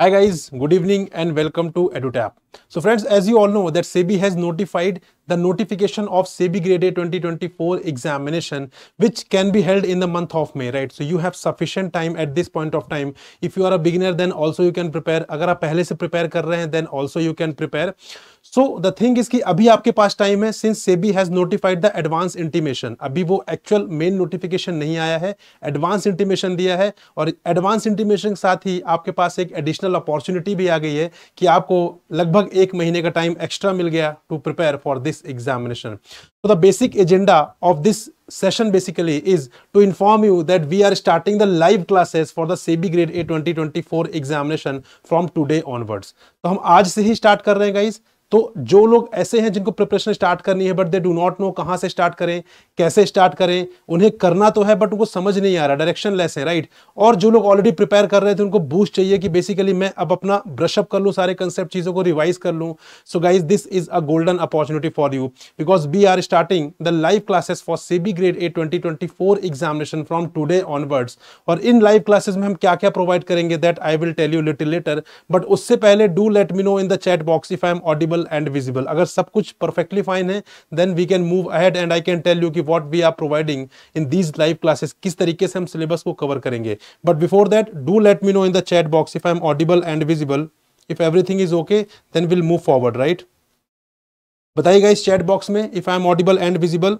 Hi guys, good evening and welcome to EduTap. So friends, as you all know that SEBI has notified the notification of SEBI Grade A 2024 examination, which can be held in the month of May, right? So you have sufficient time at this point of time. If you are a beginner, then also you can prepare. अगर आप पहले से prepare कर रहे हैं, then also you can prepare. So the thing is कि अभी आपके पास टाइम है since SEBI has notified the advance intimation अभी वो एक्चुअल मेन नोटिफिकेशन नहीं आया है एडवांस इंटीमेशन दिया है और एडवांस इंटीमेशन के साथ ही आपके पास एक एडिशनल अपॉर्चुनिटी भी आ गई है कि आपको लगभग एक महीने का टाइम एक्स्ट्रा मिल गया to prepare for this this examination. So the basic agenda of this session basically is to inform you that we are starting the live classes for the SEBI grade A 2024 examination from today onwards. So hum aaj se hi start kar rahe hain guys. तो जो लोग ऐसे हैं जिनको preparation start करनी है but they do not know कहाँ से स्टार्ट करें कैसे स्टार्ट करें उन्हें करना तो है बट उनको समझ नहीं आ रहा डायरेक्शन लेस है राइट और जो लोग ऑलरेडी प्रिपेयर कर रहे थे उनको बूस्ट चाहिए कि बेसिकली मैं अब अपना ब्रशअप कर लूँ सारे कंसेप्ट चीज़ों को रिवाइज कर लूँ so guys this is a golden opportunity for you because we are starting the live classes for SEBI grade A twenty twenty four examination from today onwards और इन लाइव क्लासेस में हम क्या क्या प्रोवाइड करेंगे that I will tell you little later but उससे पहले do let me know in the chat box if I am audible audible and visible अगर सब कुछ परफेक्टली फाइन है then we can move ahead and I can tell you कि what we are providing in these live classes किस तरीके से हम syllabus को कवर करेंगे but before that do let me know in the chat box if I am audible and visible if everything is okay then will move forward right बताइएगा इस chat box में if I am audible and visible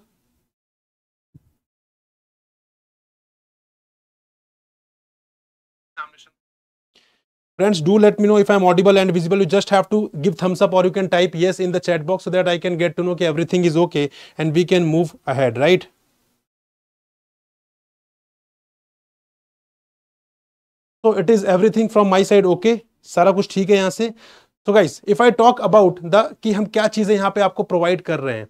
Friends, do let me know if I'm audible and visible. You just have to give thumbs up or you can type yes in the chat box so that I can get to know okay, everything is okay and we can move ahead, right? So it is everything from my side okay. सारा कुछ ठीक है यहाँ से so guys if I talk about the कि हम क्या चीज़ें यहाँ पे आपको प्रोवाइड कर रहे हैं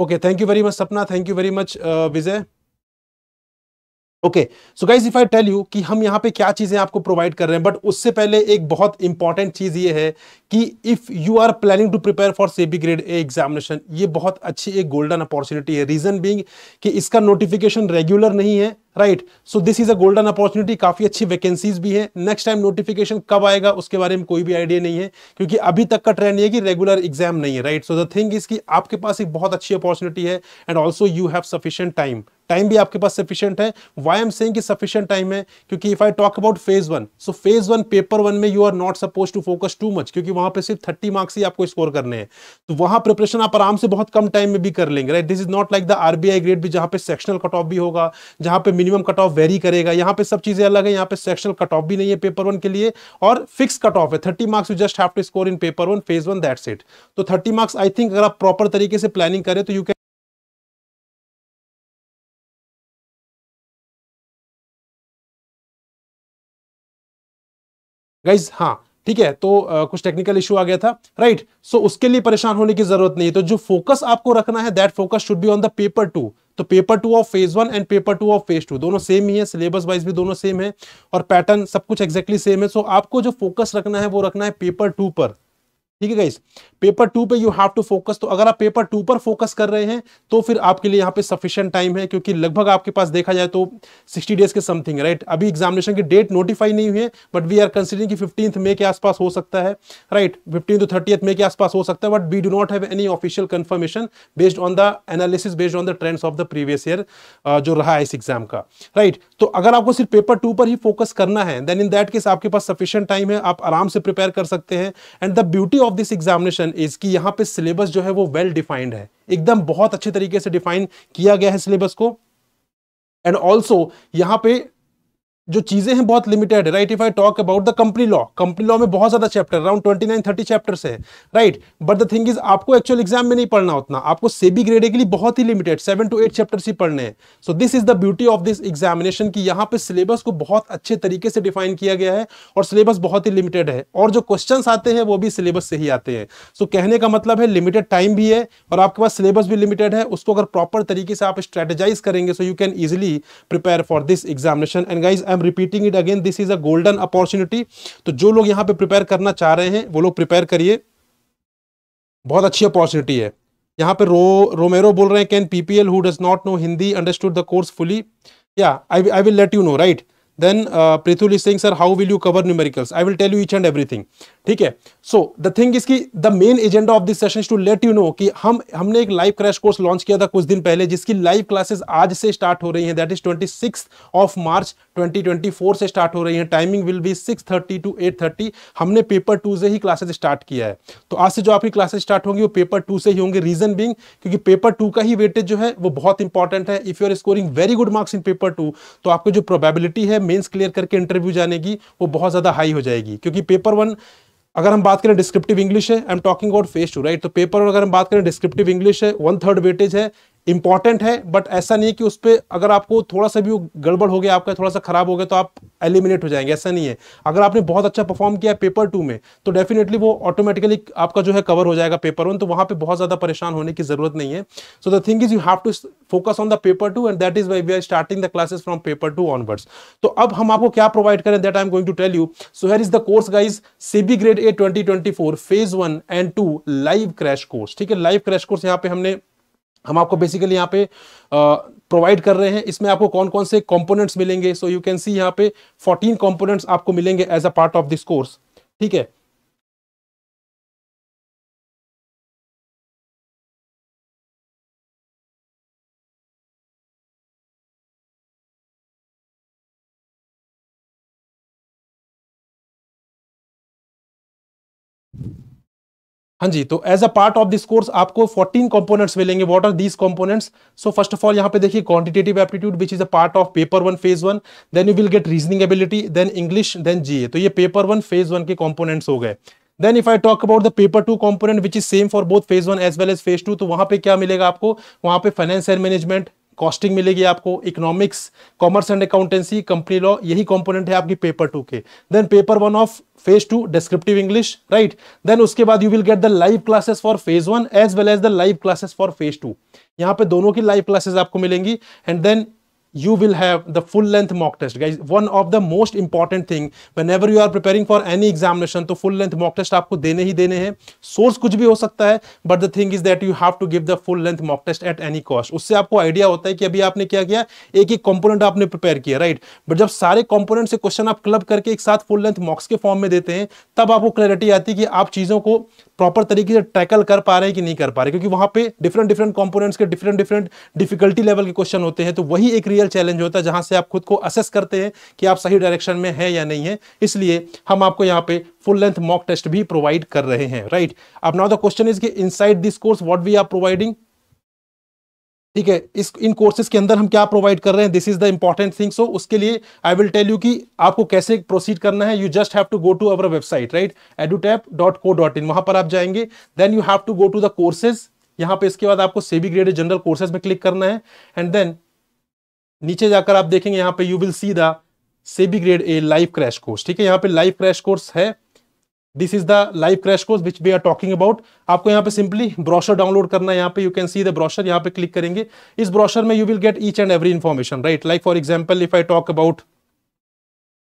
okay thank you very much Sapna thank you very much Vijay okay so guys if I tell you कि हम यहाँ पे क्या चीज़ें आपको प्रोवाइड कर रहे हैं बट उससे पहले एक बहुत इंपॉर्टेंट चीज़ ये है कि if you are planning to prepare for SEBI grade A examination ये बहुत अच्छी एक गोल्डन अपॉर्चुनिटी है रीजन बींग कि इसका नोटिफिकेशन रेगुलर नहीं है right so this is a golden opportunity काफी अच्छी वैकेंसीज भी है नेक्स्ट टाइम नोटिफिकेशन कब आएगा उसके बारे में कोई भी आइडिया नहीं है क्योंकि अभी तक का ट्रेंड ये कि रेगुलर एग्जाम नहीं है right so the thing is कि आपके पास एक बहुत अच्छी अपॉर्चुनिटी है and also you have sufficient time time भी आपके पास सफिशियंट है वाई एम सेंग की सफिशियंट टाइम है क्योंकि if I talk about phase one so phase one paper one में you are not suppose to focus too much क्योंकि वहां पे सिर्फ थर्टी मार्क्स ही आपको स्कोर करने हैं तो वहां प्रिपरेशन आप आराम से बहुत कम टाइम में भी कर लेंगे right this is not like the RBI grade भी जहां पे सेक्शनल कट ऑफ भी होगा जहां पे मिनिमम कट ऑफ वेरी करेगा यहाँ पे सब चीजें अलग है यहाँ पे सेक्शनल कट ऑफ भी नहीं है पेपर वन के लिए और फिक्स कट ऑफ है thirty marks you just have to score in paper one phase one that's it तो थर्टी मार्क्स आई थिंक अगर आप प्रॉपर तरीके से प्लानिंग करें तो यू गाइज हाँ ठीक है तो आ, कुछ टेक्निकल इशू आ गया था राइट right? सो so, उसके लिए परेशान होने की जरूरत नहीं है तो जो फोकस आपको रखना है that focus should be on the paper two तो paper two of phase one and paper two of phase two दोनों सेम ही है सिलेबस वाइज भी दोनों सेम है और पैटर्न सब कुछ एक्जैक्टली exactly सेम है सो so, आपको जो फोकस रखना है वो रखना है पेपर टू पर ठीक है गाइस पेपर टू पे यू हैव टू फोकस तो अगर आप पेपर टू पर फोकस कर रहे हैं तो फिर आपके लिए यहाँ पे सफिशियंट टाइम है क्योंकि लगभग आपके पास देखा जाए तो सिक्सटी डेज के समथिंग राइट अभी एग्जामिनेशन की डेट नोटिफाई नहीं हुई है बट वी आर कंसिडरिंग कि फिफ्टींथ मे के आसपास हो सकता है राइट फिफ्टीन टू थर्टीथ मे के आसपास हो सकता है but we do not have any official confirmation based on the analysis based on the trends of the previous year जो रहा है इस एग्जाम का राइट right? तो अगर आपको सिर्फ पेपर टू पर ही फोकस करना है देन इन दैट केस आपके पास सफिशियंट टाइम है आप आराम से प्रिपेयर कर सकते हैं and the beauty of of this examination is कि यहाँ पे सिलेबस जो है वो वेल well डिफाइंड है एकदम बहुत अच्छे तरीके से डिफाइन किया गया है सिलेबस को एंड ऑल्सो यहाँ पे जो चीजें हैं बहुत लिमिटेड है right if I talk about the company law company law में बहुत ज्यादा chapter around twenty nine thirty chapter है right but the thing is आपको एक्चुअल एग्जाम में नहीं पढ़ना उतना आपको सेबी ग्रेड के लिए बहुत ही limited seven to eight chapter ही पढ़ने हैं so this is the beauty of this examination की यहाँ पे सिलेबस को बहुत अच्छे तरीके से डिफाइन किया गया है और सिलेबस बहुत ही लिमिटेड है और जो क्वेश्चन आते हैं वो भी सिलेबस से ही आते हैं सो so, कहने का मतलब है लिमिटेड टाइम भी है और आपके पास सिलेबस भी लिमिटेड है उसको अगर प्रॉपर तरीके से आप स्ट्रेटेजाइज करेंगे so you can easily prepare for this examination and guys I am repeating it again this is a golden opportunity तो जो लोग यहां पे प्रिपेयर करना चाह रहे हैं वो लोग प्रिपेयर करिए बहुत अच्छी अपॉर्चुनिटी है यहाँ पे रो रोमेरो बोल रहे हैं can PPL who does not know Hindi understood the course fully या I I will let you know right then uh, Prithul is saying, sir, how will you cover numericals? I will tell you each and everything. ठीक है so the thing is की the main agenda of this session to let you know कि हम हमने एक live crash course launch किया था कुछ दिन पहले जिसकी लाइव क्लासेस आज से स्टार्ट हो रही हैं that is twenty of March 2024 से स्टार्ट हो रही हैं टाइमिंग विल बी 6:30 टू 8:30 हमने पेपर टू से ही क्लासेस स्टार्ट किया है तो आज से जो आपकी क्लासेस स्टार्ट होंगी वो पेपर टू से ही होंगे रीजन बींग क्योंकि पेपर टू का ही वेटेज जो है वो बहुत इंपॉर्टेंट है if you are scoring very good marks in paper two तो आपको जो प्रोबेबिलिटी है मेंस क्लियर करके इंटरव्यू जाने की वो बहुत ज़्यादा हाई हो जाएगी क्योंकि पेपर वन अगर हम बात करें डिस्क्रिप्टिव इंग्लिश है I am talking about phase two right तो पेपर अगर हम बात करें डिस्क्रिप्टिव इंग्लिश है वन थर्ड वेटेज है इंपॉर्टेंट है बट ऐसा नहीं है कि उस पर अगर आपको थोड़ा सा भी गड़बड़ हो गया आपका थोड़ा सा खराब हो गया तो आप एलिमिनेट हो जाएंगे ऐसा नहीं है अगर आपने बहुत अच्छा परफॉर्म किया पेपर टू में तो डेफिनेटली वो ऑटोमेटिकली आपका जो है कवर हो जाएगा पेपर वन तो वहाँ पे बहुत ज़्यादा परेशान होने की जरूरत नहीं है so the thing is you have to focus on the paper two and that is why we are starting the classes from paper two onwards तो अब हम आपको क्या प्रोवाइड करें that I am going to tell you so here is the course guys SEBI grade A twenty twenty four phase one and two live crash course ठीक है live crash course यहाँ पे हमने हम आपको बेसिकली यहाँ पे प्रोवाइड कर रहे हैं इसमें आपको कौन कौन से कंपोनेंट्स मिलेंगे सो यू कैन सी यहाँ पे 14 कंपोनेंट्स आपको मिलेंगे as a part of this course ठीक है हाँ जी तो as a part of this course आपको 14 कंपोनेंट्स मिलेंगे what are these components so first of all यहाँ पे देखिए quantitative aptitude which is a part of paper one phase one then you will get reasoning ability then English then GA तो ये paper one phase one के components हो गए then if I talk about the paper two component which is same for both phase one as well as phase two तो वहां पे क्या मिलेगा आपको वहां पे फाइनेंस एंड मैनेजमेंट कॉस्टिंग मिलेगी आपको economics commerce and accountancy company law यही कंपोनेंट है आपकी पेपर टू के then paper one of phase two descriptive English right then उसके बाद you will get the live classes for phase one as well as the live classes for phase two यहाँ पे दोनों की live classes आपको मिलेंगी and then you will have the full length mock test guys one of the most important thing whenever you are preparing for any examination to तो full length mock test आपको देने ही देने हैं source कुछ भी हो सकता है but the thing is that you have to give the full length mock test at any cost उससे आपको आइडिया होता है कि अभी आपने क्या किया एक एक कंपोनेंट आपने प्रिपेयर किया राइट बट जब सारे कंपोनेंट से क्वेश्चन आप क्लब करके एक साथ फुल लेंथ मॉक्स के फॉर्म में देते हैं तब आपको क्लैरिटी आती है कि आप चीजों को प्रॉपर तरीके से टैकल कर पा रहे हैं कि नहीं कर पा रहे क्योंकि वहां पे डिफरेंट डिफरेंट कंपोनेंट्स के डिफरेंट डिफरेंट डिफिकल्टी लेवल के क्वेश्चन होते हैं तो वही एक रियल रियल चैलेंज होता है जहां से आप खुद को असेस करते हैं कि आप सही डायरेक्शन में हैं या नहीं है इसलिए हम आपको यहाँ पे फुल लेंथ मॉक टेस्ट भी प्रोवाइड कर रहे हैं राइट अब नाउ द क्वेश्चन इज कि inside this course what we are providing ठीक है इस इन कोर्सेज के अंदर हम क्या प्रोवाइड कर रहे हैं this is the important thing so उसके लिए आई विल टेल यू कि आपको कैसे प्रोसीड करना है you just have to go to our website right EduTap dot co dot in वहां पर आप जाएंगे then you have to go to the courses यहाँ पे इसके बाद आपको सेबी ग्रेडेड जनरल कोर्सेज में क्लिक करना है एंड देन नीचे जाकर आप देखेंगे यहाँ पे you will see the SEBI grade A live crash course ठीक है यहाँ पे लाइव क्रैश कोर्स है this is the live crash course which we are talking about आपको यहाँ पे सिंपली ब्रॉशर डाउनलोड करना है यहाँ पे you can see the brochure यहाँ पे क्लिक करेंगे इस ब्रॉशर में you will get each and every information right like for example if I talk about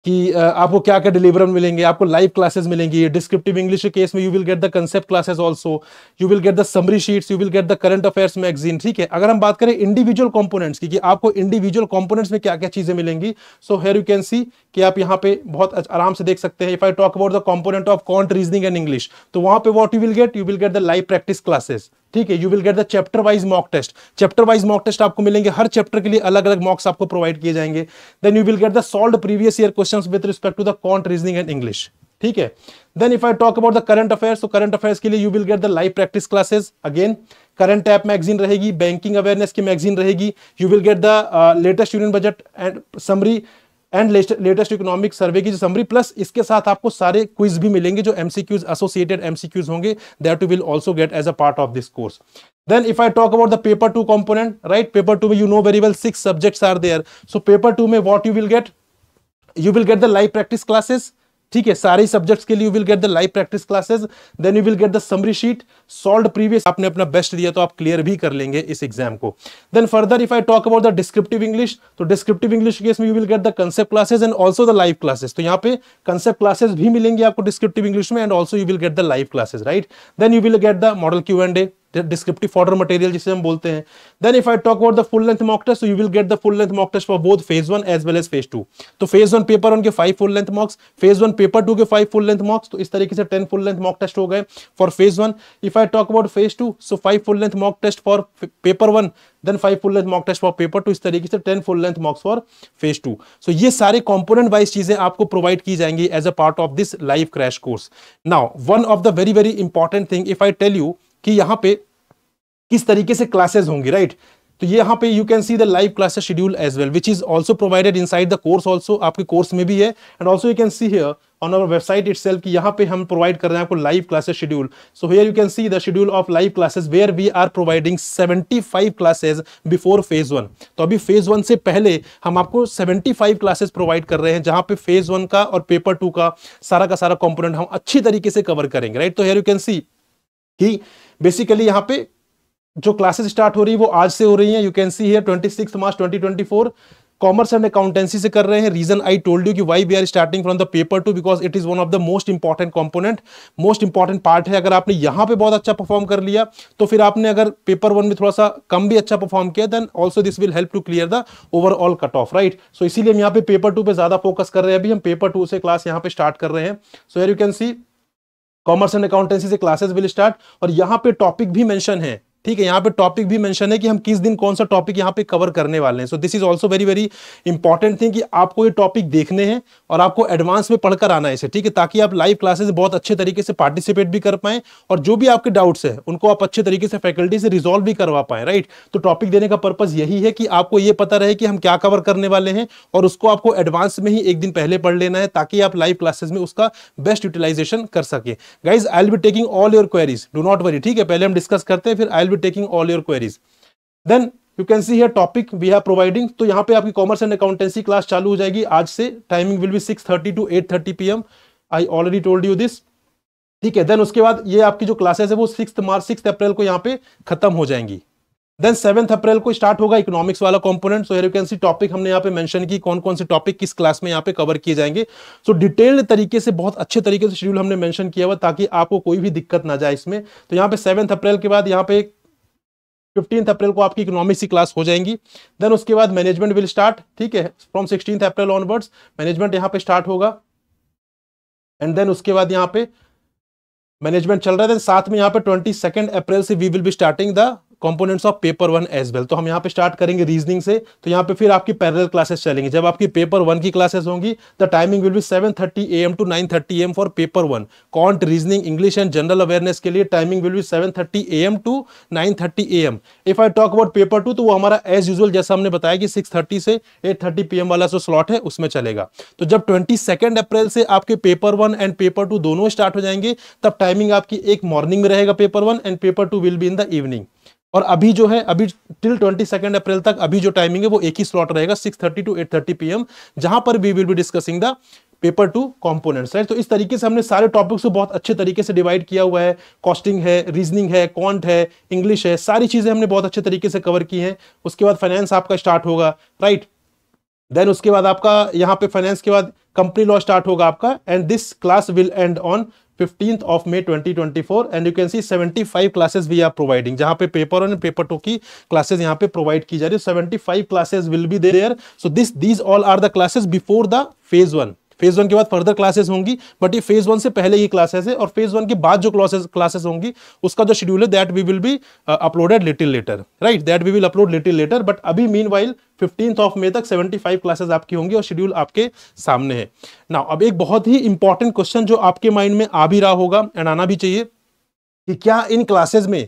कि आपको क्या क्या डिलीवर मिलेंगे आपको लाइव क्लासेस मिलेंगी डिस्क्रिप्टिव इंग्लिश के केस में you will get the concept classes also you will get the summary sheets you will get the current affairs magazine ठीक है अगर हम बात करें इंडिविजुअल कंपोनेंट्स की कि आपको इंडिविजुअल कंपोनेंट्स में क्या क्या चीजें मिलेंगी सो हेर यू कैन सी कि आप यहाँ पे बहुत आराम से देख सकते हैं if I talk about the component of quant reasoning and English तो वहां पे what you will get you will get the live practice classes ठीक है you will get the chapter wise mock test chapter wise mock test आपको मिलेंगे हर chapter के लिए अलग अलग मॉक्स आपको प्रोवाइड किए जाएंगे then you will get the solve previous year question with respect to the quant reasoning and English ठीक है then if I talk about the current affair तो करंट अफेयर्स के लिए you will get the live practice classes again current ऐप magazine रहेगी banking awareness की magazine रहेगी you will get the latest union budget and summary and latest economic survey की जो summary plus इसके साथ आपको सारे क्विज भी मिलेंगे जो एमसीक्यूज एसोसिएटेड एमसीक्यूज होंगे that will also get as a part of this course then if I talk about the paper two component right paper two में you know very well six subjects are there so paper two में what you will get you will get the live practice classes ठीक है सारे subjects के लिए you will get the live practice classes then you will get the summary sheet solve previous आपने अपना best दिया तो आप क्लियर भी कर लेंगे इस एग्जाम को then further if I talk about the descriptive English तो डिस्क्रिप्टिव इंग्लिश केस में you will get the concept classes and also the live classes तो यहाँ पे कंसेप्ट क्लासेस भी मिलेंगे आपको डिस्क्रिप्टिव इंग्लिश में and also you will get the live classes right then you will get the model Q and A descriptive folder material जिसे हम बोलते हैं then if I talk about the full length mock test you will get the full length mock test for both phase one as well as phase two तो phase one paper one के five full length mocks phase one paper two के five full length mocks तो इस तरीके से ten full length mock test हो गए for phase one if I talk about phase two so five full length mock test for paper one then five full length mock test for paper two इस तरीके से ten full length mocks for phase two so ये सारे component wise चीजें आपको provide की जाएंगी as a part of this live crash course now one of the very very important thing if I tell you कि यहाँ पे किस तरीके से क्लासेस होंगी राइट तो ये यहाँ पे you can see the live classes schedule as well which is also provided inside the course also आपके कोर्स में भी है and also you can see here on our website itself यहाँ पे हम प्रोवाइड कर रहे हैं आपको live classes schedule so here you can see the schedule of live classes where we are providing 75 classes before phase one तो अभी phase one से पहले हम आपको 75 क्लासेस प्रोवाइड कर रहे हैं जहाँ पे फेज वन का और पेपर टू का सारा का सारा कॉम्पोनेंट हम अच्छी तरीके से कवर करेंगे राइट तो हेयर यू कैन सी कि बेसिकली यहाँ पे जो क्लासेस स्टार्ट हो रही है वो आज से हो रही है you can see here twenty six March twenty twenty four commerce and accountancy से कर रहे हैं रीजन आई टोल्ड यू कि why we are starting from the paper two because it is one of the most important component most important part है अगर आपने यहाँ पे बहुत अच्छा परफॉर्म कर लिया तो फिर आपने अगर पेपर वन में थोड़ा सा कम भी अच्छा परफॉर्म किया then also this will help to clear the overall cut off right so इसीलिए हम यहाँ पे पेपर टू पे ज्यादा फोकस कर रहे हैं अभी हम पेपर टू से क्लास यहाँ पे स्टार्ट कर रहे हैं so here you can see commerce and accountancy से क्लासेस विल स्टार्ट और यहाँ पे टॉपिक भी मेंशन है ठीक है यहाँ पे टॉपिक भी मेंशन है कि हम किस दिन कौन सा टॉपिक यहाँ पे कवर करने वाले हैं so this is also very very important thing कि आपको ये टॉपिक देखने हैं और आपको एडवांस में पढ़कर आना है इसे ठीक है ताकि आप लाइव क्लासेस बहुत अच्छे तरीके से पार्टिसिपेट भी कर पाए और जो भी आपके डाउट्स है उनको आप अच्छे तरीके से फैकल्टी से रिजोल्व भी करवा पाए राइट तो टॉपिक देने का पर्पज यही है कि आपको ये पता रहे कि हम क्या कवर करने वाले हैं और उसको आपको एडवांस में ही एक दिन पहले पढ़ लेना है ताकि आप लाइव क्लासेस में उसका बेस्ट यूटिलाइजेशन कर सके guys I will be taking all your queries do not worry ठीक है पहले हम डिस्कस करते हैं फिर I be taking all your queries then you can see here topic we are providing तो यहाँ पे आपकी कॉमर्स एंड अकाउंटेंसी क्लास चालू हो जाएगी आज से timing will be six thirty to eight thirty P M I already told you this ठीक है देन उसके बाद ये आपकी जो क्लासेस है वो सिक्स मार्च सिक्स अप्रैल को यहाँ पे खत्म हो जाएंगी देन सेवेंथ अप्रैल को स्टार्ट होगा इकोनॉमिक्स वाला component so you can see topic हमने यहाँ पे मेंशन की कौन कौन से टॉपिक किस क्लास में यहाँ पे कवर किए जाएंगे सो so, डिटेल्ड तरीके से बहुत अच्छे तरीके से शेड्यूल हमने मेंशन किया हुआ ताकि आपको कोई भी दिक्कत ना जाए इसमें तो यहाँ पे सेवेंथ अप्रैल के बाद यहाँ पे फिफ्टीन अप्रैल को आपकी इकोनॉमिक्स की क्लास हो जाएंगी देन उसके बाद मैनेजमेंट विल स्टार्ट ठीक है from sixteen April onwards management यहाँ पे स्टार्ट होगा एंड देन उसके बाद यहाँ पे मैनेजमेंट चल रहा है साथ में यहाँ पे ट्वेंटी अप्रैल से we will be starting the components of paper one as well तो हम यहाँ पे स्टार्ट करेंगे रीजनिंग से तो यहाँ पे फिर आपकी पैरल क्लासेस चलेंगे जब आपकी पेपर वन की क्लासेस होंगी the timing will be seven thirty A M to nine thirty M for paper one quant reasoning English and general awareness के लिए timing will be seven thirty A M to nine thirty A M if I talk about paper two तो वो हमारा as usual जैसा हमने बताया कि six thirty से एट थर्टी पी एम वाला जो स्लॉट है उसमें चलेगा तो जब ट्वेंटी सेकेंड अप्रैल से आपके paper one and paper two दोनों स्टार्ट हो जाएंगे तब टाइमिंग आपकी एक मॉर्निंग में रहेगा paper one and paper two will be in the evening और अभी जो है अभी टिल ट्वेंटी सेकेंड अप्रैल तक अभी जो टाइमिंग है वो एक ही स्लॉट रहेगा six thirty to eight thirty P M जहां पर we will be discussing the paper two components right तो इस तरीके से हमने सारे टॉपिक्स को बहुत अच्छे तरीके से डिवाइड किया हुआ है कॉस्टिंग है रीजनिंग है क्वांट है इंग्लिश है सारी चीज़ें हमने बहुत अच्छे तरीके से कवर की हैं उसके बाद फाइनेंस आपका स्टार्ट होगा राइट देन उसके बाद आपका यहाँ पे फाइनेंस के बाद कंपनी लॉ स्टार्ट होगा आपका and this class will end on 15th of May 2024 and you can see 75 classes we are providing jahan pe paper one and paper two ki classes yahan pe provide ki ja rahi है 75 classes will be there so this these all are the classes before the phase one phase one के बाद further classes होंगी but ये phase one से पहले ही classes है और phase one के बाद जो क्लासेस क्लासेस होंगी उसका जो शेड्यूल है that we will be uploaded little later right that we will upload little later but अभी मीन वाइल ऑफ मे तक 75 क्लासेस आपकी होंगी और शेड्यूल आपके सामने है ना अब एक बहुत ही इंपॉर्टेंट क्वेश्चन जो आपके माइंड में आ भी रहा होगा एंड आना भी चाहिए कि क्या इन क्लासेज में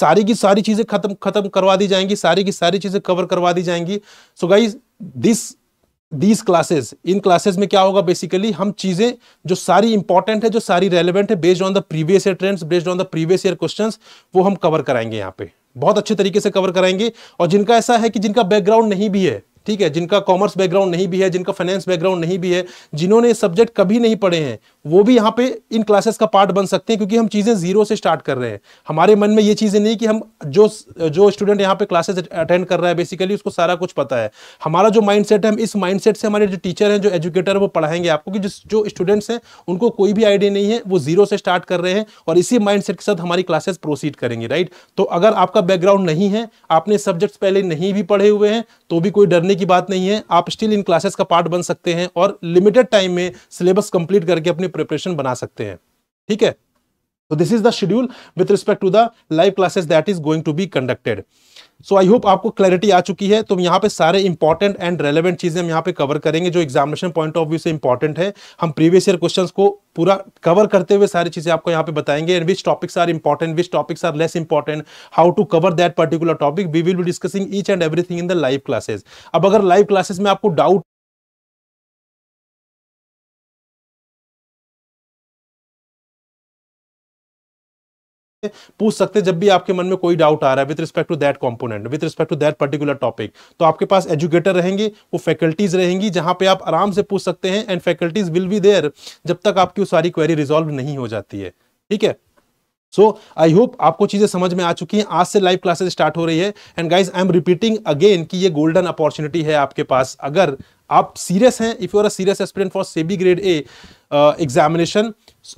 सारी की सारी चीजें खत्म खत्म करवा दी जाएंगी सारी की सारी चीजें कवर करवा दी जाएंगी so guys this these classes इन क्लासेस में क्या होगा बेसिकली हम चीजें जो सारी इंपॉर्टेंट है जो सारी रेलिवेंट है based on the previous year trends based on the previous year question वो हम कवर कराएंगे यहाँ पे बहुत अच्छे तरीके से कवर कराएंगे और जिनका ऐसा है कि जिनका बैकग्राउंड नहीं भी है ठीक है जिनका कॉमर्स बैकग्राउंड नहीं भी है जिनका फाइनेंस बैकग्राउंड नहीं भी है जिन्होंने सब्जेक्ट कभी नहीं पढ़े हैं वो भी यहाँ पे इन क्लासेस का पार्ट बन सकते हैं क्योंकि हम चीज़ें जीरो से स्टार्ट कर रहे हैं हमारे मन में ये चीज़ें नहीं कि हम जो जो स्टूडेंट यहाँ पे क्लासेस अटेंड कर रहा है बेसिकली उसको सारा कुछ पता है हमारा जो माइंड है हम इस माइंड से हमारे जो टीचर हैं जो एजुकेटर है वो पढ़ाएंगे आपको कि जिस जो स्टूडेंट्स हैं उनको कोई भी आइडिया नहीं है वो जीरो से स्टार्ट कर रहे हैं और इसी माइंड के साथ हमारी क्लासेस प्रोसीड करेंगे राइट तो अगर आपका बैकग्राउंड नहीं है आपने सब्जेक्ट्स पहले नहीं भी पढ़े हुए हैं तो भी कोई डरने की बात नहीं है आप स्टिल इन क्लासेस का पार्ट बन सकते हैं और लिमिटेड टाइम में सिलेबस कंप्लीट करके अपनी प्रिपरेशन बना सकते हैं ठीक है तो this is the schedule with respect to the live classes that is going to be conducted so I hope आपको क्लैरिटी आ चुकी है तो यहाँ पे सारे इंपॉर्टेंट एंड रेलेवेंट चीज़ें हम यहाँ पे कवर करेंगे जो एग्जामिनेशन पॉइंट ऑफ व्यू से इंपॉर्टेंट है हम प्रीवियस ईयर क्वेश्चंस को पूरा कवर करते हुए सारी चीज़ें आपको यहाँ पे बताएंगे and which topics are important which topics are less important how to cover that particular topic we will be discussing each and everything in the live classes अब अगर लाइव क्लासेस में आपको डाउट पूछ सकते हैं जब भी आपके मन में कोई डाउट आ रहा है with respect to that component with respect to that particular topic तो आपके पास एजुकेटर रहेंगे वो फैकल्टीज रहेंगी जहां पे आप आराम से पूछ सकते हैं and faculties will be there जब तक आपकी वो सारी क्वेरी रिजोल्व नहीं हो जाती है ठीक है सो आई होप आपको चीजें समझ में आ चुकी हैं आज से लाइव क्लासेस स्टार्ट हो रही है and guys I am repeating again कि ये गोल्डन अपॉर्चुनिटी है आपके पास अगर आप सीरियस हैं if you are a serious aspirant for SEBI grade A examination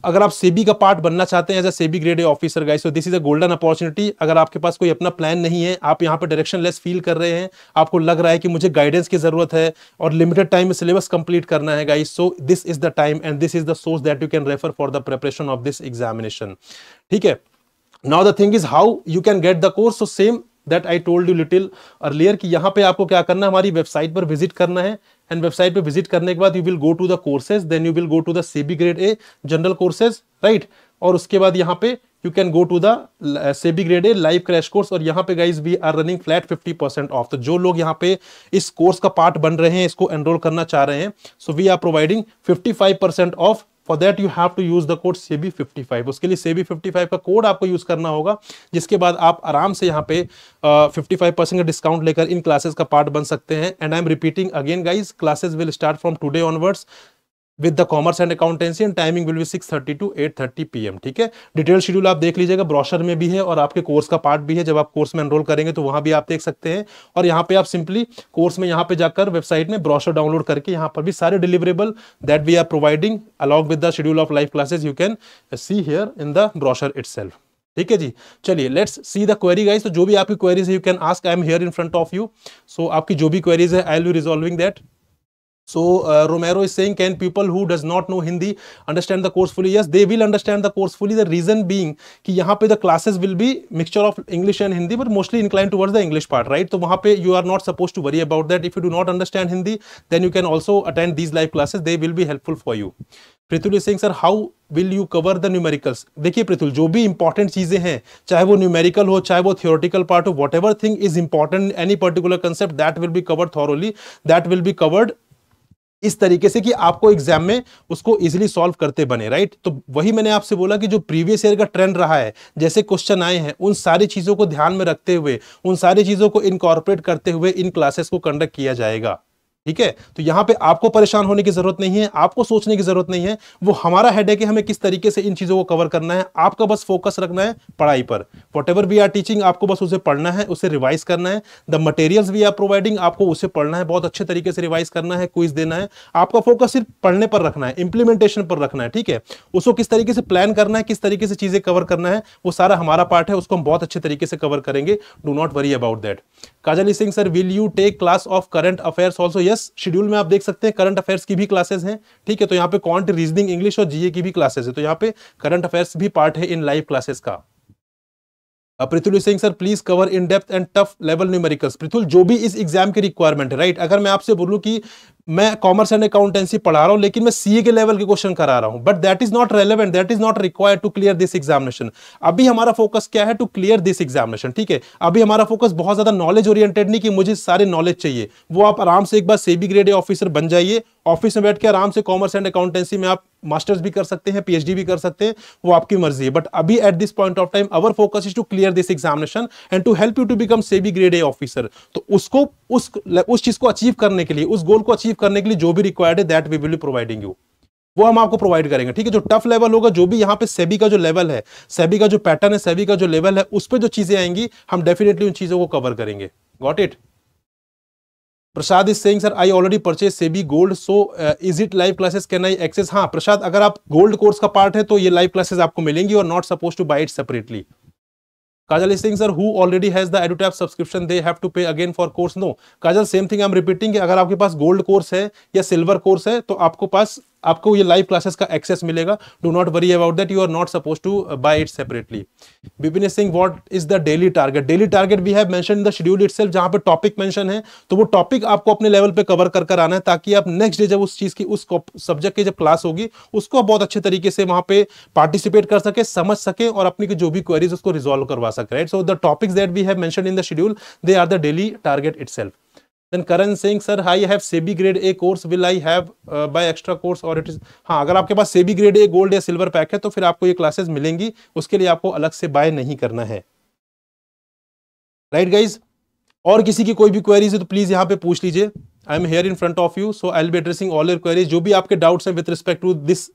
अगर आप सेबी का पार्ट बनना चाहते हैं as a SEBI grade A officer guys तो this is a golden opportunity अगर आपके पास कोई अपना प्लान नहीं है आप यहाँ पर डायरेक्शन लेस फील कर रहे हैं आपको लग रहा है कि मुझे गाइडेंस की जरूरत है और लिमिटेड टाइम में सिलेबस कंप्लीट करना है guys so this is the time and this is the source that you can refer for the preparation of this examination ठीक है now the thing is how you can get the course so same that I told you little earlier कि यहाँ पे आपको क्या करना है हमारी वेबसाइट पर विजिट करना है एंड वेबसाइट पे विजिट करने के बाद you will go to the courses then you will go to the SEBI grade A general courses right और उसके बाद यहाँ पे you can go to the SEBI grade A live crash course और यहाँ पे guys we are running flat 50 percent off तो जो लोग यहाँ पे इस कोर्स का पार्ट बन रहे हैं इसको एनरोल करना चाह रहे हैं so we are providing 55 percent off for that you have to use the code SEBI five उसके लिए सेबी फाइव का कोड आपको यूज करना होगा जिसके बाद आप आराम से यहाँ पे फिफ्टी फाइव परसेंट का डिस्काउंट लेकर इन क्लासेस का पार्ट बन सकते हैं and I am repeating again guys classes will start from today onwards with the commerce and accountancy and timing will be 6:30 to thirty P ठीक है डिटेल शेड्यूल आप देख लीजिएगा ब्रॉशर में भी है और आपके कोर्स का पार्ट भी है जब आप कोर्स में एनरोल करेंगे तो वहां भी आप देख सकते हैं और यहाँ पे आप सिंपली कोर्स में यहाँ पे जाकर वेबसाइट में ब्रॉशर डाउनलोड करके यहाँ पर भी सारे deliverable that we are providing along with the schedule of live classes you can see here in the brochure it ठीक है जी चलिए let's see the query guys तो जो भी आपकी क्वेरीज है you can ask I am here in front of you so आपकी जो भी क्वेरीज है I will resolving that So uh, Romero is saying, can people who does not know Hindi understand the course fully? Yes, they will understand the course fully. The reason being ki yahan pe the classes will be mixture of English and Hindi, but mostly inclined towards the English part, right? so wahan pe you are not supposed to worry about that. If you do not understand Hindi, then you can also attend these live classes. They will be helpful for you. Prithul is Singh sir how will you cover the numericals देखिए पृथुल जो भी important चीज़ें हैं चाहे वो numerical हो चाहे वो थियोरटिकल पार्ट हो whatever thing is important any particular concept that will be covered thoroughly that will be covered इस तरीके से कि आपको एग्जाम में उसको इजीली सॉल्व करते बने राइट तो वही मैंने आपसे बोला कि जो प्रीवियस ईयर का ट्रेंड रहा है जैसे क्वेश्चन आए हैं उन सारी चीज़ों को ध्यान में रखते हुए उन सारी चीज़ों को इनकॉर्पोरेट करते हुए इन क्लासेस को कंडक्ट किया जाएगा ठीक है तो यहां पे आपको परेशान होने की जरूरत नहीं है आपको सोचने की जरूरत नहीं है वो हमारा हेड है कि हमें किस तरीके से इन चीज़ों को कवर करना है आपका बस फोकस रखना है पढ़ाई पर whatever we are teaching आपको बस उसे पढ़ना है उसे रिवाइज करना है the material we are providing आपको उसे पढ़ना है बहुत अच्छे तरीके से रिवाइज करना है क्विज देना है आपका फोकस सिर्फ पढ़ने पर रखना है इंप्लीमेंटेशन पर रखना है ठीक है उसको किस तरीके से प्लान करना है किस तरीके से चीज़ें कवर करना है वो सारा हमारा पार्ट है उसको हम बहुत अच्छे तरीके से कवर करेंगे do not worry about that Kajli Singh sir will you take class of current affairs also yes schedule में आप देख सकते हैं करंट अफेयर्स की भी क्लासेस हैं ठीक है तो यहाँ पे कॉन्ट रीजनिंग इंग्लिश और जीए की भी क्लासेस है तो यहाँ पे करंट अफेयर्स भी पार्ट है इन लाइव क्लासेस का Prithul Singh sir please cover in depth and tough level numericals Prithul जो भी इस एग्जाम की रिक्वायरमेंट है राइट अगर मैं आपसे बोलूं कि मैं कॉमर्स एंड अकाउंटेंसी पढ़ा रहा हूँ लेकिन मैं सीए के लेवल के क्वेश्चन करा रहा हूँ but that is not relevant that is not required to clear this examination अभी हमारा फोकस क्या है टू क्लियर दिस एग्जामिनेशन ठीक है अभी हमारा फोकस बहुत ज्यादा नॉलेज ओरिएंटेड नहीं कि मुझे सारे नॉलेज चाहिए वो आप आराम से एक बार सेबी ग्रेड ऑफिसर बन जाइए ऑफिस में बैठ के आराम से कॉमर्स एंड अकाउंटेंसी में आप मास्टर्स भी कर सकते हैं पीएचडी भी कर सकते हैं वो आपकी मर्जी है बट अभी at this point of time our focus is to clear this examination and to help you to become SEBI grade A officer तो उसको उस उस चीज को अचीव करने के लिए उस गोल को अचीव करने के लिए जो भी रिक्वायर्ड है that we will providing you वो हम आपको प्रोवाइड करेंगे ठीक है जो टफ लेवल होगा जो भी यहाँ पे सेबी का जो लेवल है सेबी का जो पैटर्न है सेबी का जो लेवल है उस पर जो चीजें आएंगी हम डेफिनेटली उन चीजों को कवर करेंगे got it Prasad is saying sir I already purchase SEBI gold so is it live classes can I access हाँ प्रसाद अगर आप गोल्ड कोर्स का पार्ट है तो ये लाइव क्लासेस आपको मिलेंगी और not suppose to buy it separately Kajal is saying sir who already has the EduTap subscription they have to pay again for course no Kajal same thing I am repeating अगर आपके पास gold course है या silver course है तो आपको पास आपको ये लाइव क्लासेस का एक्सेस मिलेगा do not worry about that you are not suppose to buy it separately Bipin Singh what is the daily target daily target we have mention in the schedule itself जहां पे टॉपिक मेंशन है तो वो topic आपको अपने level पे cover कर कर आना है ताकि आप नेक्स्ट डे जब उस चीज की उस सब्जेक्ट की जब क्लास होगी उसको आप बहुत अच्छे तरीके से वहां पे पार्टिसिपेट कर सके समझ सके और अपनी जो भी क्वेरीज उसको रिजोल्व करवा सके right so the topics that we have mention in the schedule they are the daily target itself then Karan Singh sir I have SEBI grade A course will I have buy extra course और it is हाँ अगर आपके पास SEBI grade A gold या silver pack है तो फिर आपको ये क्लासेस मिलेंगी उसके लिए आपको अलग से बाय नहीं करना है राइट right, गाइज और किसी की कोई भी क्वेरीज है तो प्लीज़ यहाँ पे पूछ लीजिए I am here in front of you so I'll be addressing all your queries जो भी आपके डाउट्स हैं with respect to this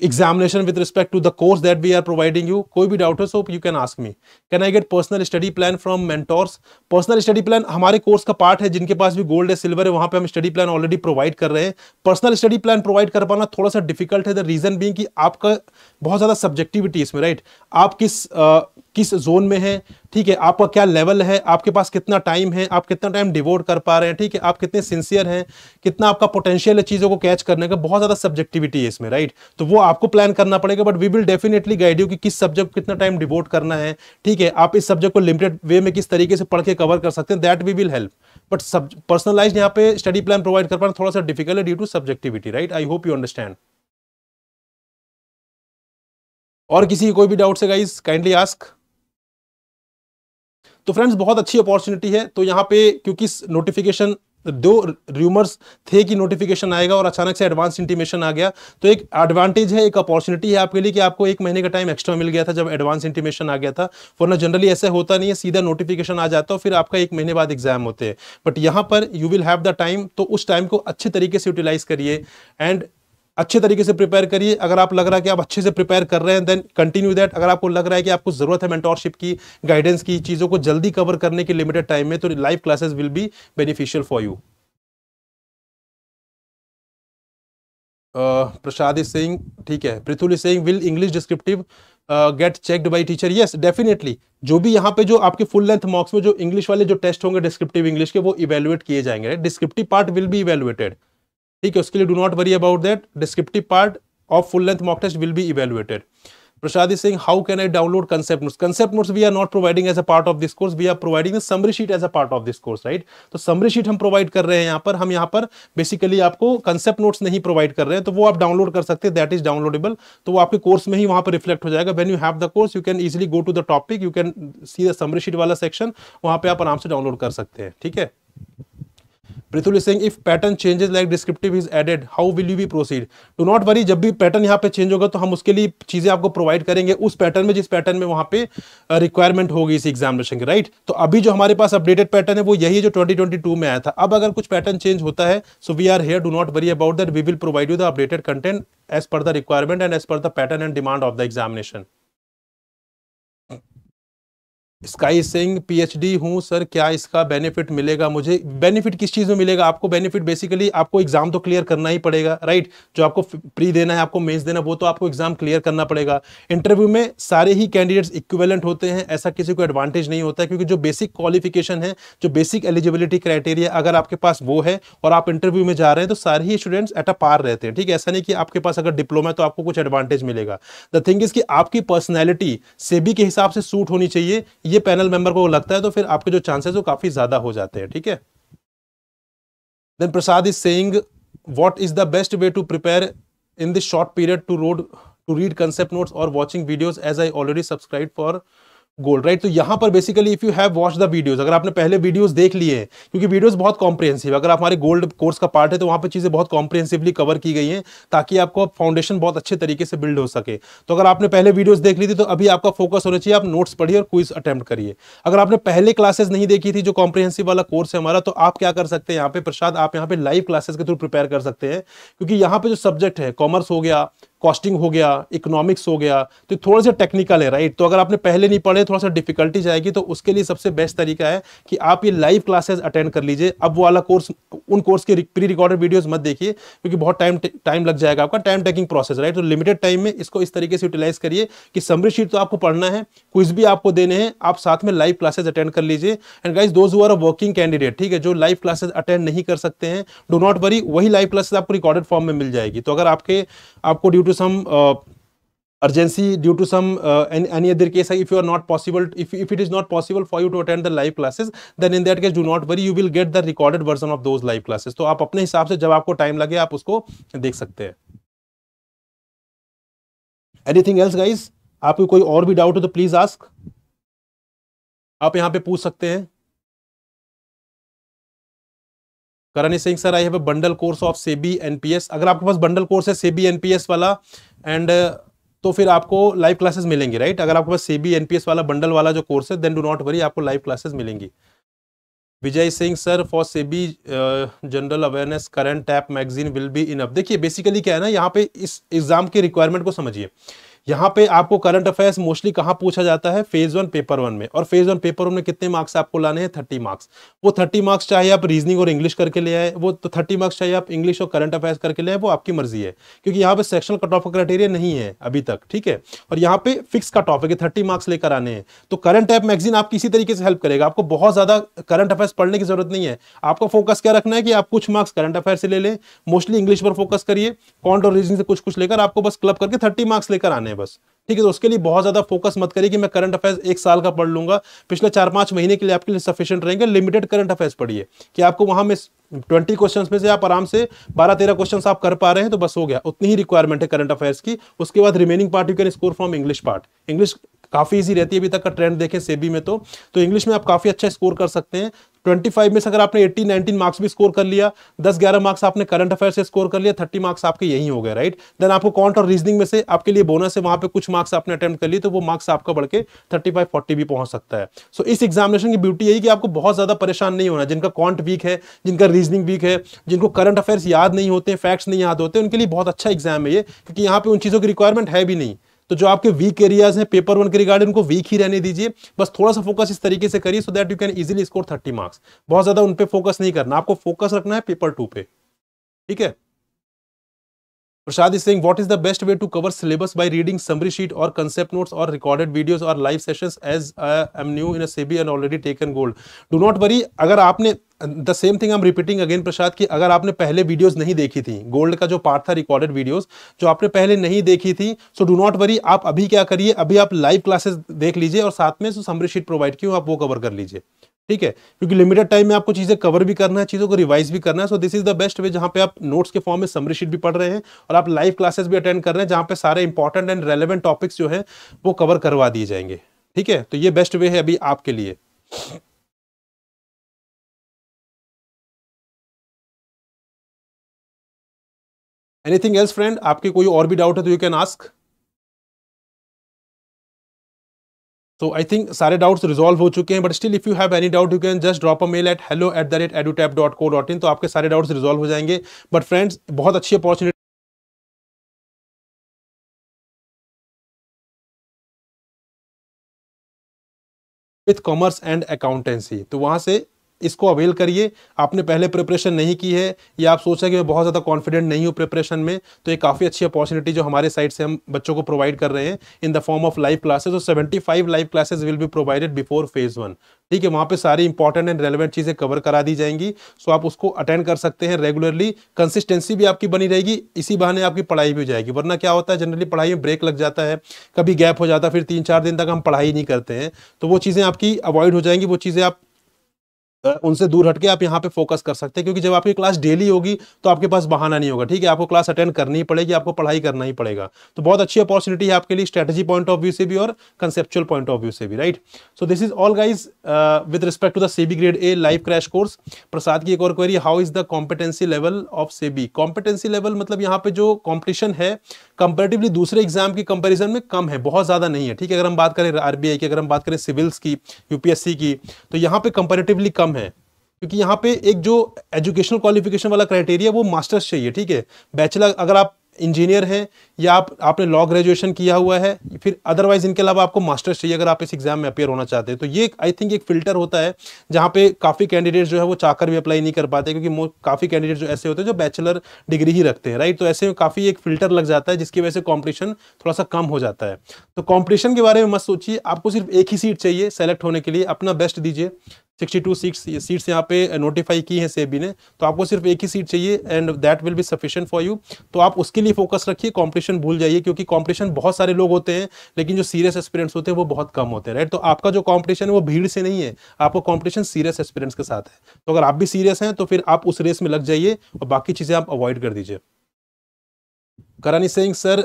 examination with respect to the course that we are providing you कोई भी doubt है so you can ask me can I get personal study plan from mentors personal study plan हमारे course का part है जिनके पास भी gold है silver है वहां पे हम स्टडी प्लान ऑलरेडी प्रोवाइड कर रहे हैं पर्सनल स्टडी प्लान प्रोवाइड कर पाना थोड़ा सा डिफिकल्ट है द रीजन बीइंग कि आपका बहुत ज़्यादा सब्जेक्टिविटी इसमें राइट right? आप किस uh, किस जोन में है ठीक है आपका क्या लेवल है आपके पास कितना टाइम है आप कितना टाइम डिवोट कर पा रहे हैं ठीक है आप कितने सिंसियर हैं कितना आपका पोटेंशियल है चीज़ों को कैच करने का बहुत ज़्यादा सब्जेक्टिविटी है इसमें राइट तो वो आपको प्लान करना पड़ेगा but we will definitely guide you कि किस सब्जेक्ट को कितना टाइम डिवोट करना है ठीक है आप इस सब्जेक्ट को लिमिटेड वे में किस तरीके से पढ़ के कवर कर सकते हैं that we will help but सब पर्सनलाइज यहाँ पे स्टडी प्लान प्रोवाइड कर पाना थोड़ा सा डिफिकल्ट है due to subjectivity right I hope you understand और किसी कोई भी डाउट से गाइज काइंडली आस्क तो फ्रेंड्स बहुत अच्छी अपॉर्चुनिटी है तो यहाँ पे क्योंकि नोटिफिकेशन दो र्यूमर्स थे कि नोटिफिकेशन आएगा और अचानक से एडवांस इंटीमेशन आ गया तो एक एडवांटेज है एक अपॉर्चुनिटी है आपके लिए कि आपको एक महीने का टाइम एक्स्ट्रा मिल गया था जब एडवांस इंटीमेशन आ गया था वरना जनरली ऐसा होता नहीं है सीधा नोटिफिकेशन आ जाता है फिर आपका एक महीने बाद एग्जाम होते हैं बट यहाँ पर you will have the time तो उस टाइम को अच्छे तरीके से यूटिलाइज करिए एंड अच्छे तरीके से प्रिपेयर करिए अगर आप लग रहा है कि आप अच्छे से प्रिपेयर कर रहे हैं देन कंटिन्यू दैट अगर आपको लग रहा है कि आपको जरूरत है मेंटोरशिप की गाइडेंस की चीज़ों को जल्दी कवर करने के लिमिटेड टाइम में तो live classes will be beneficial for you Prasad Singh ठीक है Prithul Singh will English descriptive get checked by teacher yes definitely जो भी यहाँ पे जो आपके फुल लेंथ मॉक्स में जो इंग्लिश वाले जो टेस्ट होंगे डिस्क्रिप्टिव इंग्लिश के वो इवेलुएट किए जाएंगे डिस्क्रिप्टिव पार्ट विल भी इवेलुएटेड ठीक है उसके लिए do not worry about that descriptive part of full length mock test will be evaluated Prasad Singh how can I download concept notes concept notes we are not providing as a part of this course we are providing summary sheet as a part of this course right तो summary sheet हम provide कर रहे हैं यहाँ पर हम यहाँ पर बेसिकली आपको कंसेप्ट नोट्स नहीं प्रोवाइड कर रहे हैं तो वो आप डाउनलोड कर सकते हैं दैट इज डाउनलोडेबल तो वो आपके कोर्स में ही वहाँ पर रिफ्लेक्ट हो जाएगा when you have the course you can easily go to the topic you can see the summary sheet वाला सेक्शन वहाँ पर आप आराम से डाउनलोड कर सकते हैं ठीक है Prithul Singh if pattern changes like descriptive is added how will you be proceed do not worry जब भी पैटर्न यहाँ पे चेंज होगा तो हम उसके लिए चीजें आपको प्रोवाइड करेंगे उस पैटर्न में जिस पैटर्न में वहाँ पे रिक्वायरमेंट होगी इस एग्जामिनेशन की राइट तो अभी जो हमारे पास अपडेटेड पैटर्न है वो यही जो ट्वेंटी में आया था अब अगर कुछ पैटर्न चेंज होता है so we are here do not worry about that we will provide you the updated content as per the requirement and as per the pattern and demand of the examination sky Singh PhD हूं sir क्या इसका benefit मिलेगा मुझे benefit किस चीज़ में मिलेगा आपको benefit basically आपको एग्जाम तो क्लियर करना ही पड़ेगा राइट जो आपको प्री देना है आपको मेंस देना वो तो आपको एग्जाम क्लियर करना पड़ेगा इंटरव्यू में सारे ही कैंडिडेट्स इक्विवेलेंट होते हैं ऐसा किसी को एडवांटेज नहीं होता है क्योंकि जो बेसिक क्वालिफिकेशन है जो बेसिक एलिजिबिलिटी क्राइटेरिया अगर आपके पास वो है और आप इंटरव्यू में जा रहे हैं तो सारे ही स्टूडेंट्स एट अ पार रहते हैं ठीक है ऐसा नहीं कि आपके पास अगर डिप्लोमा है तो आपको कुछ एडवांटेज मिलेगा द थिंग इज कि आपकी पर्सनैलिटी सेबी के हिसाब से सूट होनी चाहिए ये पैनल मेंबर को लगता है तो फिर आपके जो चांसेस वो काफ़ी ज़्यादा हो जाते हैं ठीक है then Prasad is saying what is the best way to prepare in this short period to road to read concept notes और watching videos as I already subscribe for gold right तो यहां पर basically if you have watch the videos अगर आपने पहले videos देख लिए हैं क्योंकि वीडियोस बहुत कॉम्प्रिहेंसिव अगर आप हमारे गोल्ड कोर्स का पार्ट है तो वहाँ पर चीज़ें बहुत कॉम्प्रिहेंसिवली कवर की गई हैं ताकि आपको फाउंडेशन बहुत अच्छे तरीके से बिल्ड हो सके तो अगर आपने पहले वीडियोज़ देख ली थी तो अभी आपका फोकस होना चाहिए आप नोट्स पढ़िए और क्विज अटैम्प्ट करिए अगर आपने पहले क्लासेस नहीं देखी थी जो कॉम्प्रिहेंसिव वाला कोर्स है हमारा तो आप क्या कर सकते हैं यहाँ पे प्रसाद आप यहाँ पे लाइव क्लासेस के थ्रू प्रिपेयर कर सकते हैं क्योंकि यहाँ पे जो सब्जेक्ट है कॉमर्स हो गया कॉस्टिंग हो गया इकोनॉमिक्स हो गया तो थोड़े से टेक्निकल है राइट तो अगर आपने पहले नहीं पढ़े थोड़ा सा डिफिकल्टी जाएगी तो उसके लिए सबसे बेस्ट तरीका है कि आप ये लाइव क्लासेस अटेंड कर लीजिए अब वाला कोर्स उन कोर्स के प्री रिकॉर्डेड वीडियोस मत देखिए क्योंकि बहुत टाइम टाइम लग जाएगा आपका टाइम टेकिंग प्रोसेस राइट तो लिमिटेड टाइम में इसको इस तरीके से यूटिलाइज करिए कि समरी शीट तो आपको पढ़ना है कुछ भी आपको देने हैं आप साथ में लाइव क्लासेज अटेंड कर लीजिए and guys those are a working candidate ठीक है जो लाइव क्लासेज अटेंड नहीं कर सकते हैं डो नॉट वरी वही लाइव क्लासेज आपको रिकॉर्डेड फॉर्म में मिल जाएगी तो अगर आपके आपको due to some urgency due to some uh, any, any, other case if you are not possible if, if it is not possible for you to attend the live classes then in that case do not worry you will get the recorded version of those live classes तो aap apne hisab se jab aapko time lage aap usko dekh sakte hain anything else guys aapko koi aur bhi doubt ho to please ask aap yahan pe pooch sakte hain Karni Singh sir I have bundle course of SEBI NPS अगर आपके पास bundle course है SEBI NPS वाला and तो फिर आपको live classes मिलेंगी right अगर आपके पास सी बी एनपीएस वाला बंडल वाला जो कोर्स है देन डू नॉट वरी आपको लाइव क्लासेस मिलेंगी Vijay Singh sir for SEBI general awareness current tap magazine will be in app देखिए बेसिकली क्या है ना यहाँ पे इस एग्जाम के रिक्वायरमेंट को समझिए यहाँ पे आपको करंट अफेयर्स मोस्टली कहाँ पूछा जाता है फेज वन पेपर वन में और फेज वन पेपर वन में कितने मार्क्स आपको लाने हैं थर्टी मार्क्स वो थर्टी मार्क्स चाहे आप रीजनिंग और इंग्लिश करके ले आए वो तो थर्टी मार्क्स चाहे आप इंग्लिश और करंट अफेयर्स करके ले आए वो आपकी मर्जी है क्योंकि यहाँ पे सेक्शनल कट ऑफ क्राइटेरिया नहीं है अभी तक ठीक है और यहाँ पे फिक्स कट ऑफ है कि थर्टी मार्क्स लेकर आने हैं तो करंट ऐप मैगजीन आप किसी तरीके से हेल्प करेगा आपको बहुत ज्यादा करंट अफेयर्स पढ़ने की जरूरत नहीं है आपको फोकस क्या रखना है कि आप कुछ मार्क्स करंट अफेयर से ले लें मोस्टली इंग्लिश पर फोकस करिए कॉन्ट और रीजनिंग से कुछ कुछ लेकर आपको बस क्लब करके थर्टी मार्क्स लेकर आने हैं बस ठीक है तो उसके लिए बहुत ज़्यादा फोकस मत करिए कि मैं करंट अफेयर्स एक साल का पढ़ लूंगा पिछले चार पांच महीने के लिए आपके लिए सफिशिएंट रहेंगे लिमिटेड करंट अफेयर्स पढ़िए कि आपको वहां में ट्वेंटी क्वेश्चन में से आप आराम से बारह तेरह क्वेश्चन आप कर पा रहे हैं तो बस हो गया उतनी ही रिक्वायरमेंट है करंट अफेयर्स की उसके बाद remaining part you can score from English part English काफ़ी इजी रहती है अभी तक का ट्रेंड देखें सेबी में तो तो इंग्लिश में आप काफ़ी अच्छा स्कोर कर सकते हैं 25 में से अगर आपने 18 19 मार्क्स भी स्कोर कर लिया 10 11 मार्क्स आपने करंट अफेयर से स्कोर कर लिया 30 मार्क्स आपके यही हो गए राइट देन आपको कॉन्ट और रीजनिंग में से आपके लिए बोनस है वहां पे कुछ मार्क्स आपने अटेम्प्ट कर लिए तो वो मार्क्स आपका बढ़ के थर्टी 40 भी पहुंच सकता है सो so, इस एग्जामिनेशन की ब्यूटी यही कि आपको बहुत ज़्यादा परेशान नहीं होना जिनका कॉन्ट वीक है जिनका रीजनिंग वीक है जिनको करंट अफेयर्स याद नहीं होते फैक्ट्स नहीं याद होते उनके लिए बहुत अच्छा एग्जाम है ये क्योंकि यहाँ पे उन चीज़ों की रिक्वायरमेंट है भी नहीं तो जो आपके वीक एरियाज हैं पेपर वन के रिगार्डिंग उनको वीक ही रहने दीजिए बस थोड़ा सा फोकस इस तरीके से करिए so that you can easily score thirty marks बहुत ज़्यादा उन पर फोकस नहीं करना आपको फोकस रखना है पेपर टू पे ठीक है Prasad Singh what is the best way to cover syllabus by reading summary sheet और कंसेप्ट नोट्स और रिकॉर्डेड वीडियोस और live sessions as I am new in SEBI and already taken gold do not worry अगर आपने the same thing I am repeating again Prasad की अगर आपने पहले videos नहीं देखी थी गोल्ड का जो पार्ट था रिकॉर्डेड वीडियोस जो आपने पहले नहीं देखी थी सो डू नॉट वरी आप अभी क्या करिए अभी आप लाइव क्लासेस देख लीजिए और साथ में समरी शीट प्रोवाइड की आप वो कवर कर लीजिए ठीक है क्योंकि लिमिटेड टाइम में आपको चीज़ें कवर भी करना है चीज़ों को रिवाइज भी करना है so this is the best way जहां पे आप नोट्स के फॉर्म में समरीशीट भी पढ़ रहे हैं और आप लाइव क्लासेस भी अटेंड कर रहे हैं जहां पे सारे इंपॉर्टेंट एंड रेलिवेंट टॉपिक्स जो है वो कवर करवा दिए जाएंगे ठीक है तो ये बेस्ट वे है अभी आपके लिए एनीथिंग एल्स फ्रेंड आपके कोई और भी डाउट है तो you can ask so I think सारे डाउट्स रिजॉल्व हो चुके हैं but still if you have any doubt you can just drop a mail at hello at the rate EduTap dot co dot in तो आपके सारे doubts resolve हो जाएंगे but friends बहुत अच्छी opportunity with commerce and accountancy तो वहाँ से इसको अवेल करिए आपने पहले प्रिपरेशन नहीं की है या आप सोच रहे कि मैं बहुत ज़्यादा कॉन्फिडेंट नहीं हूँ प्रिपरेशन में तो ये काफ़ी अच्छी अपॉर्चुनिटी जो हमारे साइड से हम बच्चों को प्रोवाइड कर रहे हैं in the form of live classes और seventy five live classes will be provided before phase one ठीक है वहाँ पे सारी इंपॉर्टेंट एंड रेलिवेंट चीज़ें कवर करा दी जाएंगी सो आप उसको अटेंड कर सकते हैं रेगुलरली कंसिस्टेंसी भी आपकी बनी रहेगी इसी बहाने आपकी पढ़ाई भी हो जाएगी वरना क्या होता है जनरली पढ़ाई में ब्रेक लग जाता है कभी गैप हो जाता है फिर तीन चार दिन तक हम पढ़ाई नहीं करते हैं तो वो चीज़ें आपकी अवॉइड हो जाएंगी वो चीज़ें आप तो उनसे दूर हटके आप यहाँ पे फोकस कर सकते हैं क्योंकि जब आपकी क्लास डेली होगी तो आपके पास बहाना नहीं होगा ठीक है आपको क्लास अटेंड करनी ही पड़ेगी आपको पढ़ाई करना ही पड़ेगा तो बहुत अच्छी अपॉर्चुनिटी है आपके लिए स्ट्रेटेजी पॉइंट ऑफ व्यू से भी और कंसेप्चुअल पॉइंट ऑफ व्यू से भी right so this is all guys with respect to the SEBI grade A live crash course Prasad की एक और query how is the competency level of SEBI competency level मतलब यहाँ पे जो कॉम्पिटिशन है कंपेरेटिवली दूसरे एग्जाम की कंपेरिजन में कम है बहुत ज़्यादा नहीं है ठीक है अगर हम बात करें आरबीआई की अगर हम बात करें सिविल्स की यूपीएससी की तो यहाँ पे कंपेरेटिवली कम कम है क्योंकि यहाँ पे एक जो एजुकेशनल क्वालिफिकेशन वाला क्राइटेरिया वो मास्टर्स चाहिए ठीक है बैचलर अगर आप इंजीनियर हैं या आप आपने लॉ ग्रेजुएशन किया हुआ है फिर अदरवाइज इनके अलावा आपको मास्टर्स चाहिए अगर आप इस एग्जाम में अपेयर होना चाहते हैं तो ये आई थिंक एक फिल्टर होता है जहाँ पे काफ़ी कैंडिडेट जो है वो चाहकर भी अप्लाई नहीं कर पाते क्योंकि काफ़ी कैंडिडेट जो ऐसे होते हैं जो बैचलर डिग्री ही रखते हैं राइट तो ऐसे में काफ़ी एक फिल्टर लग जाता है जिसकी वजह से कॉम्पिटिशन थोड़ा सा कम हो जाता है तो कॉम्पिटिशन के बारे में मत सोचिए आपको सिर्फ एक ही सीट चाहिए सेलेक्ट होने के लिए अपना बेस्ट दीजिए सिक्सटी टू सीट्स यहाँ पे नोटिफाई uh, की हैं सेबी ने तो आपको सिर्फ एक ही सीट चाहिए and that will be sufficient for you तो आप उसके लिए फोकस रखिए कॉम्पिटिशन भूल जाइए क्योंकि कॉम्पिटिशन बहुत सारे लोग होते हैं लेकिन जो सीरियस एक्सपीरियंस होते हैं वो बहुत कम होते हैं राइट तो आपका जो कॉम्पिटिशन है वो भीड़ से नहीं है आपका कॉम्पिटिशन सीरियस एक्सपीरियंस के साथ है तो अगर आप भी सीरियस हैं तो फिर आप उस रेस में लग जाइए और बाकी चीज़ें आप अवॉइड कर दीजिए Karani Singh sir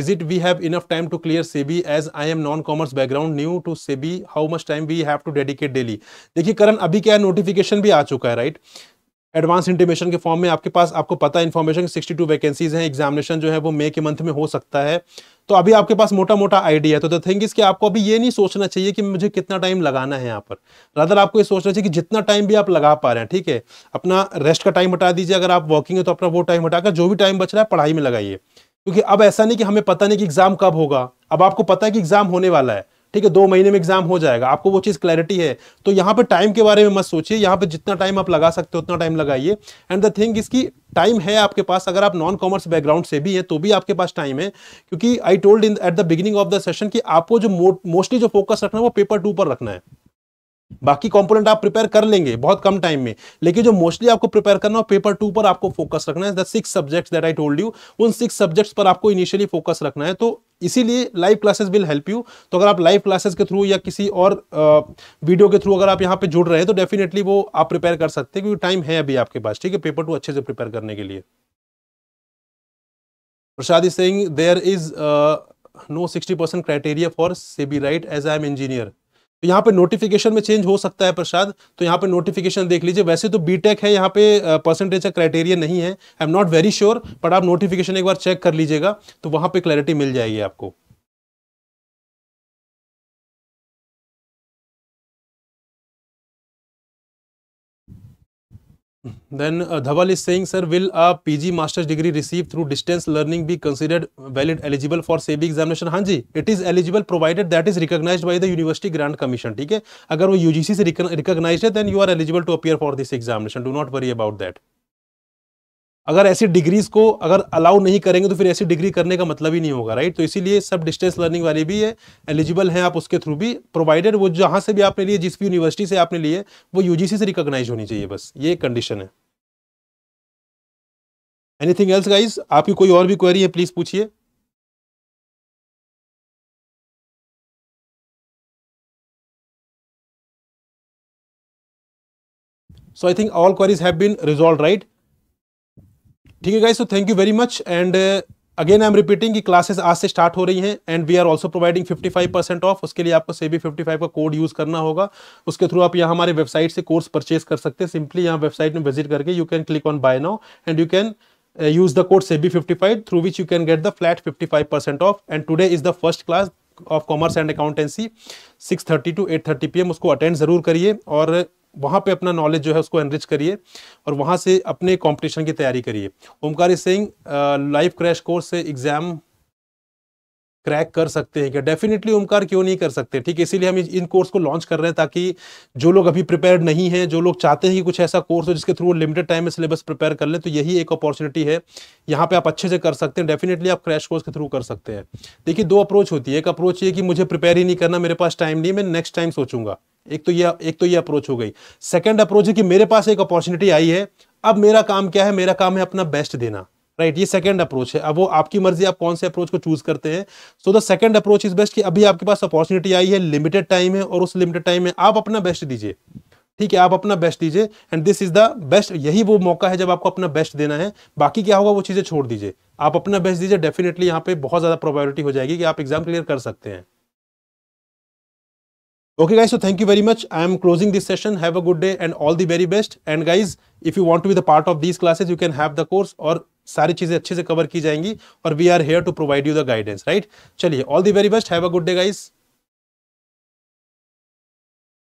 is it we have enough time to clear SEBI as I am non-commerce background new to SEBI how much time we have to dedicate daily देखिए करण अभी क्या नोटिफिकेशन भी आ चुका है राइट एडवांस इंटीमेशन के फॉर्म में आपके पास आपको पता है इन्फॉर्मेशन सिक्सटी टू वैकेंसीज हैं एग्जामिनेशन जो है वो मई के मंथ में हो सकता है तो अभी आपके पास मोटा मोटा आइडिया है तो द थिंग इज कि आपको अभी ये नहीं सोचना चाहिए कि मुझे कितना टाइम लगाना है यहाँ पर रादर आपको ये सोचना चाहिए कि जितना टाइम भी आप लगा पा रहे हैं ठीक है अपना रेस्ट का टाइम हटा दीजिए अगर आप वॉकिंग है तो अपना वो टाइम हटाकर जो भी टाइम बच रहा है पढ़ाई में लगाइए क्योंकि अब ऐसा नहीं कि हमें पता नहीं कि एग्ज़ाम कब होगा अब आपको पता है कि एग्ज़ाम होने वाला है ठीक है दो महीने में एग्जाम हो जाएगा आपको वो चीज़ क्लैरिटी है तो यहाँ पे टाइम के बारे में मत सोचिए यहाँ पे जितना टाइम आप लगा सकते हो उतना टाइम लगाइए एंड द थिंग इसकी टाइम है आपके पास अगर आप नॉन कॉमर्स बैकग्राउंड से भी हैं तो भी आपके पास टाइम है क्योंकि I told in at the beginning of the session कि आपको जो मोस्टली जो फोकस रखना है वो पेपर टू पर रखना है बाकी कंपोनेंट आप प्रिपेयर कर लेंगे बहुत कम टाइम में लेकिन जो मोस्टली आपको प्रिपेयर करना हो पेपर टू पर आपको फोकस रखना है six subjects that I told you उन सिक्स सब्जेक्ट्स पर आपको इनिशियली फोकस रखना है तो इसीलिए live classes will help you तो अगर आप लाइव क्लासेस के थ्रू या किसी और वीडियो के थ्रू अगर आप यहाँ पे जुड़ रहे हैं तो डेफिनेटली वो आप प्रिपेयर कर सकते हैं क्योंकि टाइम है अभी आपके पास ठीक है पेपर टू अच्छे से प्रिपेयर करने के लिए Prasad Singh there is no sixty percent criteria for SEBI right as I am engineer तो यहाँ पे नोटिफिकेशन में चेंज हो सकता है प्रसाद तो यहाँ पे नोटिफिकेशन देख लीजिए वैसे तो बीटेक है यहाँ पे परसेंटेज का क्राइटेरिया नहीं है I am not very sure but आप नोटिफिकेशन एक बार चेक कर लीजिएगा तो वहाँ पे क्लैरिटी मिल जाएगी आपको Then uh, Dhawal is saying, sir, will a PG master's degree received through distance learning be considered valid eligible for SEBI examination? हाँ जी, it is eligible provided that is recognized by the University Grant Commission. ठीक है, अगर वो UGC से recognized है, then you are eligible to appear for this examination. Do not worry about that. अगर ऐसी degrees को अगर अलाउ नहीं करेंगे तो फिर ऐसी डिग्री करने का मतलब ही नहीं होगा राइट तो इसीलिए सब डिस्टेंस लर्निंग वाले भी है एलिजिबल हैं आप उसके थ्रू भी प्रोवाइडेड वो जहाँ से भी आपने लिए जिस भी यूनिवर्सिटी से आपने लिए वो यूजीसी से रिकॉग्नाइज होनी चाहिए बस ये कंडीशन है एनीथिंग एल्स गाइज आपकी कोई और भी क्वेरी है प्लीज़ पूछिए so I think all queries have been resolved, right? ठीक है guys so thank you very much and again I am repeating कि क्लासेस आज से स्टार्ट हो रही हैं and we are also providing 55 percent off उसके लिए आपको सेबी 55 का कोड यूज़ करना होगा उसके थ्रू आप यहाँ हमारे वेबसाइट से कोर्स परचेज कर सकते हैं सिंपली यहाँ वेबसाइट में विजिट करके you can click on buy now and you can use which you can get the flat fifty five percent off and 55% is the first class of commerce and accountancy six thirty to eight thirty P M उसको attend जरूर करिए और वहाँ पे अपना knowledge जो है उसको एनरिच करिए और वहाँ से अपने कंपटीशन की तैयारी करिए Omkar Singh live crash course से एग्ज़ाम क्रैक कर सकते हैं क्या डेफिनेटली ओमकार क्यों नहीं कर सकते ठीक है इसीलिए हम इन कोर्स को लॉन्च कर रहे हैं ताकि जो लोग अभी प्रिपेयर्ड नहीं हैं जो लोग चाहते हैं कि कुछ ऐसा कोर्स हो जिसके थ्रू लिमिटेड टाइम में सिलेबस प्रिपेयर कर लें तो यही एक अपॉर्चुनिटी है यहाँ पे आप अच्छे से कर सकते हैं डेफिनेटली आप क्रैश कोर्स के थ्रू कर सकते हैं देखिए दो अप्रोच होती है एक अप्रोच ये कि मुझे प्रिपेयर ही नहीं करना मेरे पास टाइम नहीं मैं नेक्स्ट टाइम सोचूंगा एक तो ये एक तो ये अप्रोच हो गई सेकंड अप्रोच है कि मेरे पास एक अपॉर्चुनिटी आई है अब मेरा काम क्या है मेरा काम है अपना बेस्ट देना राइट right, ये सेकंड अप्रोच है अब वो आपकी मर्जी आप कौन से अप्रोच को चूज करते हैं so the second approach is best कि अभी आपके पास अपॉर्चुनिटी आई है लिमिटेड टाइम है और उस लिमिटेड टाइम में आप अपना बेस्ट दीजिए ठीक है आप अपना बेस्ट दीजिए and this is the best यही वो मौका है जब आपको अपना बेस्ट देना है बाकी क्या होगा वो चीज़ें छोड़ दीजिए आप अपना बेस्ट दीजिए डेफिनेटली यहाँ पे बहुत ज़्यादा प्रोबेबिलिटी हो जाएगी कि आप एग्जाम क्लियर कर सकते हैं Okay guys, so thank you very much. I am closing this session. Have a good day and all the very best. And guys, if you want to be the part of these classes, you can have the course और सारी चीज़ें अच्छे से cover की जाएंगी और we are here to provide you the guidance right चलिए all the very best have a good day guys